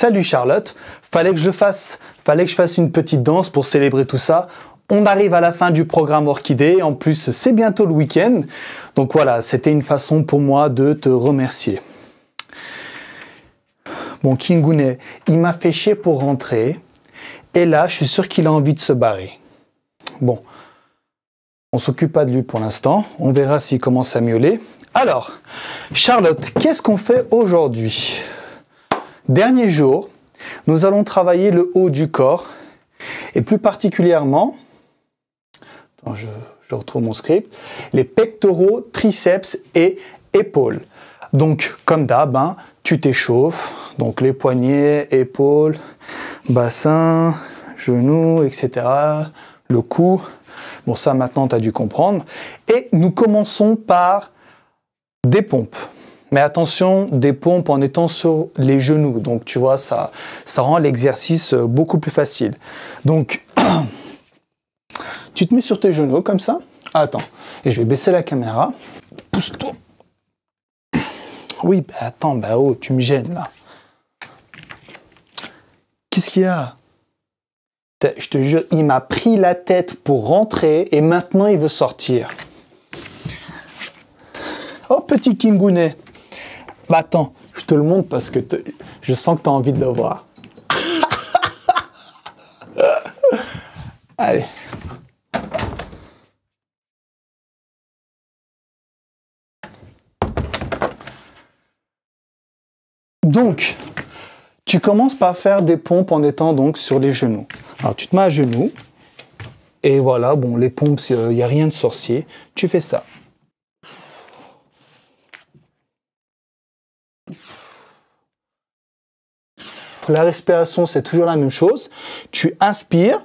Salut Charlotte, fallait que je fasse, fallait que je fasse une petite danse pour célébrer tout ça. On arrive à la fin du programme Orchidée, en plus c'est bientôt le week-end. Donc voilà, c'était une façon pour moi de te remercier. Bon, Kingune, il m'a fait chier pour rentrer. Et là, je suis sûr qu'il a envie de se barrer. Bon, on s'occupe pas de lui pour l'instant. On verra s'il commence à miauler. Alors, Charlotte, qu'est-ce qu'on fait aujourd'hui Dernier jour, nous allons travailler le haut du corps et plus particulièrement, je, retrouve mon script, les pectoraux, triceps et épaules. Donc, comme d'hab, hein, tu t'échauffes. Donc, les poignets, épaules, bassin, genoux, etc. Le cou. Bon, ça, maintenant, tu as dû comprendre. Et nous commençons par des pompes. Mais attention, des pompes en étant sur les genoux. Donc, tu vois, ça, rend l'exercice euh, beaucoup plus facile. Donc, tu te mets sur tes genoux comme ça. Attends, et je vais baisser la caméra. Pousse-toi. Oui, bah attends, bah oh, tu me gênes là. Qu'est-ce qu'il y a Je te jure, il m'a pris la tête pour rentrer et maintenant il veut sortir. Oh, petit kingounet bah attends, je te le montre parce que je sens que tu as envie de le voir. Allez. Donc, tu commences par faire des pompes en étant donc sur les genoux. Alors, tu te mets à genoux. Et voilà, bon, les pompes, il n'y a rien de sorcier. Tu fais ça. La respiration, c'est toujours la même chose. Tu inspires,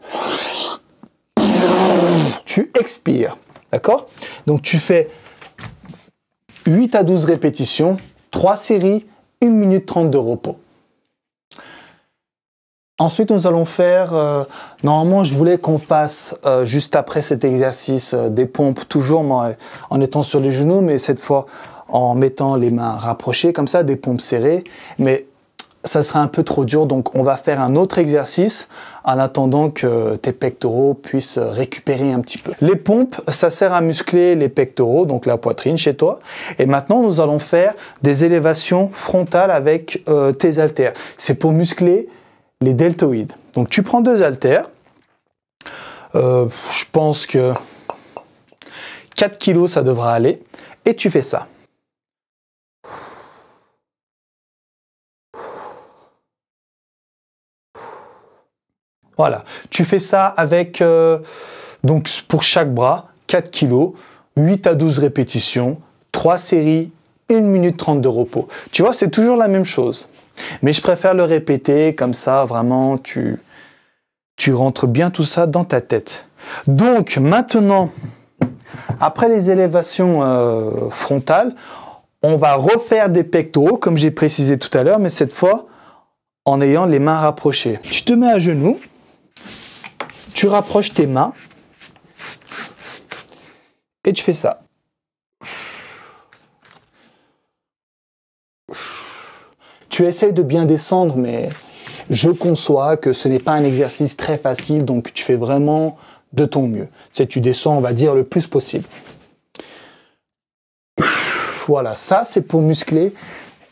tu expires. D'accord Donc tu fais 8 à 12 répétitions, 3 séries, 1 minute 30 de repos. Ensuite, nous allons faire, euh, normalement, je voulais qu'on fasse euh, juste après cet exercice euh, des pompes, toujours en étant sur les genoux, mais cette fois en mettant les mains rapprochées comme ça, des pompes serrées. Mais ça sera un peu trop dur, donc on va faire un autre exercice en attendant que tes pectoraux puissent récupérer un petit peu. Les pompes, ça sert à muscler les pectoraux, donc la poitrine chez toi. Et maintenant, nous allons faire des élévations frontales avec euh, tes haltères. C'est pour muscler les deltoïdes. Donc tu prends deux haltères. Euh, je pense que 4 kg, ça devra aller. Et tu fais ça. Voilà. Tu fais ça avec, euh, donc pour chaque bras, 4 kilos, 8 à 12 répétitions, 3 séries, 1 minute 30 de repos. Tu vois, c'est toujours la même chose. Mais je préfère le répéter, comme ça, vraiment, tu, rentres bien tout ça dans ta tête. Donc, maintenant, après les élévations euh, frontales, on va refaire des pectoraux, comme j'ai précisé tout à l'heure, mais cette fois, en ayant les mains rapprochées. Tu te mets à genoux, tu rapproches tes mains et tu fais ça. Tu essayes de bien descendre, mais je conçois que ce n'est pas un exercice très facile, donc tu fais vraiment de ton mieux. Tu, tu descends, on va dire, le plus possible. Voilà, ça c'est pour muscler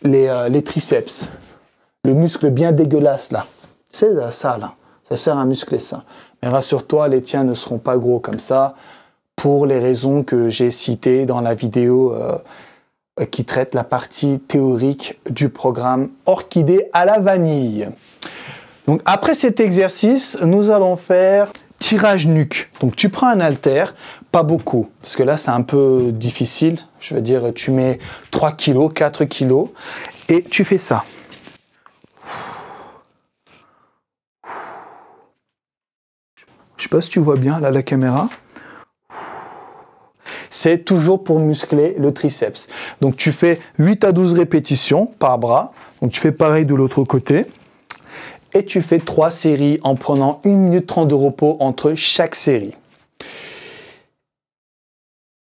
les, euh, les, triceps. Le muscle bien dégueulasse là. C'est ça là. Ça sert à muscler ça. Mais rassure-toi, les tiens ne seront pas gros comme ça, pour les raisons que j'ai citées dans la vidéo euh, qui traite la partie théorique du programme Orchidée à la vanille. Donc après cet exercice, nous allons faire tirage nuque. Donc tu prends un halter, pas beaucoup, parce que là c'est un peu difficile. Je veux dire, tu mets 3 kg, 4 kg, et tu fais ça. pas si tu vois bien là la caméra. C'est toujours pour muscler le triceps. Donc tu fais 8 à 12 répétitions par bras. Donc tu fais pareil de l'autre côté. Et tu fais 3 séries en prenant 1 minute 30 de repos entre chaque série.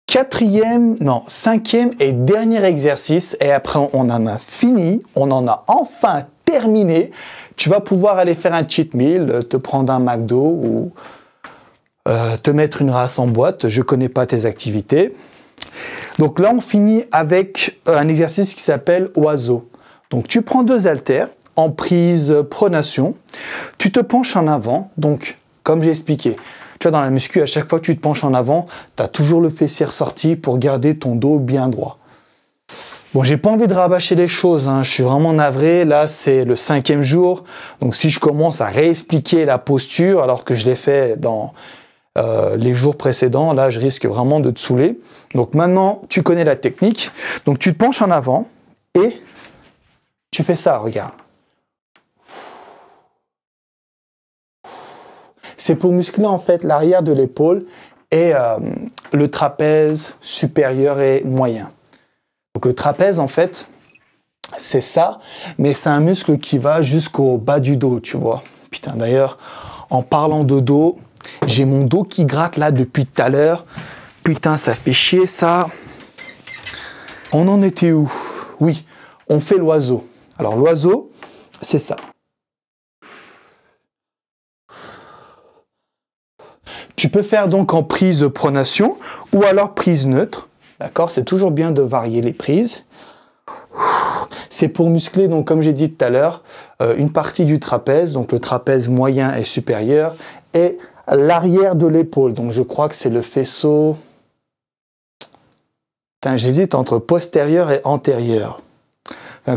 Quatrième, non, cinquième et dernier exercice. Et après on en a fini. On en a enfin terminé. Tu vas pouvoir aller faire un cheat meal, te prendre un McDo ou euh, te mettre une race en boîte, je connais pas tes activités. Donc là, on finit avec euh, un exercice qui s'appelle oiseau. Donc tu prends deux haltères en prise euh, pronation, tu te penches en avant, donc comme j'ai expliqué, tu vois, dans la muscu, à chaque fois que tu te penches en avant, tu as toujours le fessier sorti pour garder ton dos bien droit. Bon, j'ai pas envie de rabâcher les choses, hein. je suis vraiment navré, là c'est le cinquième jour, donc si je commence à réexpliquer la posture alors que je l'ai fait dans euh, les jours précédents, là, je risque vraiment de te saouler. Donc maintenant, tu connais la technique. Donc tu te penches en avant et tu fais ça, regarde. C'est pour muscler en fait l'arrière de l'épaule et euh, le trapèze supérieur et moyen. Donc le trapèze en fait, c'est ça, mais c'est un muscle qui va jusqu'au bas du dos, tu vois. Putain, d'ailleurs, en parlant de dos, j'ai mon dos qui gratte là depuis tout à l'heure. Putain, ça fait chier ça. On en était où Oui, on fait l'oiseau. Alors l'oiseau, c'est ça. Tu peux faire donc en prise pronation ou alors prise neutre. D'accord C'est toujours bien de varier les prises. C'est pour muscler, donc comme j'ai dit tout à l'heure, euh, une partie du trapèze, donc le trapèze moyen et supérieur, et l'arrière de l'épaule. Donc je crois que c'est le faisceau. J'hésite entre postérieur et antérieur.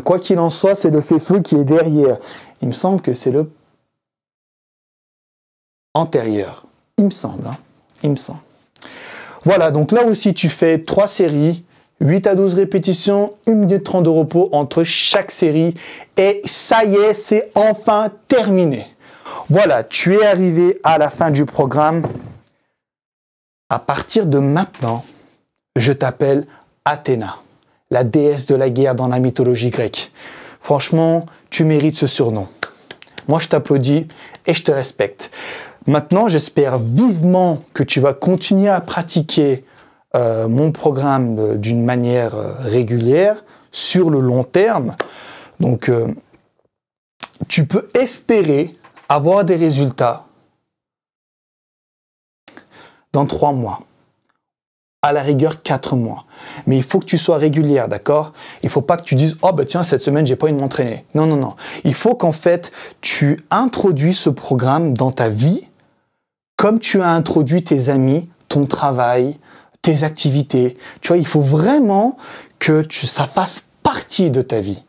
quoi qu'il en soit, c'est le faisceau qui est derrière. Il me semble que c'est le antérieur. Il me semble. Hein. Il me semble. Voilà, donc là aussi tu fais 3 séries, 8 à 12 répétitions, une minute 30 de repos entre chaque série. Et ça y est, c'est enfin terminé. Voilà, tu es arrivé à la fin du programme. À partir de maintenant, je t'appelle Athéna, la déesse de la guerre dans la mythologie grecque. Franchement, tu mérites ce surnom. Moi, je t'applaudis et je te respecte. Maintenant, j'espère vivement que tu vas continuer à pratiquer euh, mon programme euh, d'une manière euh, régulière sur le long terme. Donc, tu peux espérer avoir des résultats dans trois mois, à la rigueur quatre mois. Mais il faut que tu sois régulière, d'accord Il ne faut pas que tu dises oh ben tiens cette semaine j'ai pas eu de m'entraîner. Non non non. Il faut qu'en fait tu introduis ce programme dans ta vie comme tu as introduit tes amis, ton travail, tes activités. Tu vois, il faut vraiment que tu, ça fasse partie de ta vie.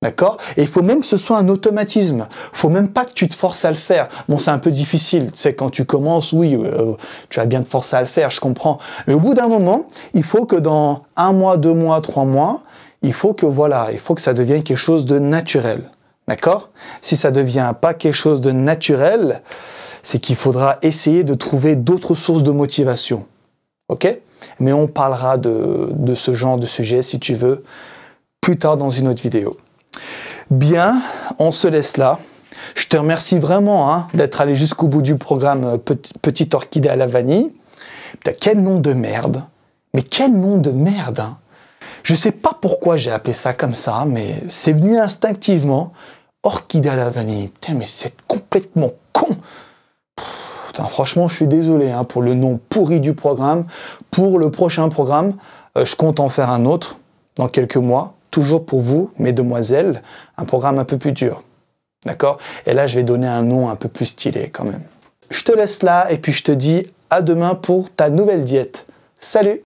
D'accord Et il faut même que ce soit un automatisme. faut même pas que tu te forces à le faire. Bon, c'est un peu difficile. tu sais, quand tu commences, oui, euh, tu as bien de force à le faire, je comprends. Mais au bout d'un moment, il faut que dans un mois, deux mois, trois mois, il faut que voilà, il faut que ça devienne quelque chose de naturel. D'accord Si ça devient pas quelque chose de naturel, c'est qu'il faudra essayer de trouver d'autres sources de motivation. Ok Mais on parlera de ce genre de sujet, si tu veux, plus tard dans une autre vidéo. Bien, on se laisse là. Je te remercie vraiment hein, d'être allé jusqu'au bout du programme euh, Petite Orchidée à la vanille. Putain, quel nom de merde Mais quel nom de merde hein. Je sais pas pourquoi j'ai appelé ça comme ça, mais c'est venu instinctivement. Orchidée à la vanille. Putain, mais c'est complètement con Franchement, je suis désolé hein, pour le nom pourri du programme. Pour le prochain programme, euh, je compte en faire un autre dans quelques mois toujours pour vous, demoiselles, un programme un peu plus dur. D'accord Et là, je vais donner un nom un peu plus stylé quand même. Je te laisse là et puis je te dis à demain pour ta nouvelle diète. Salut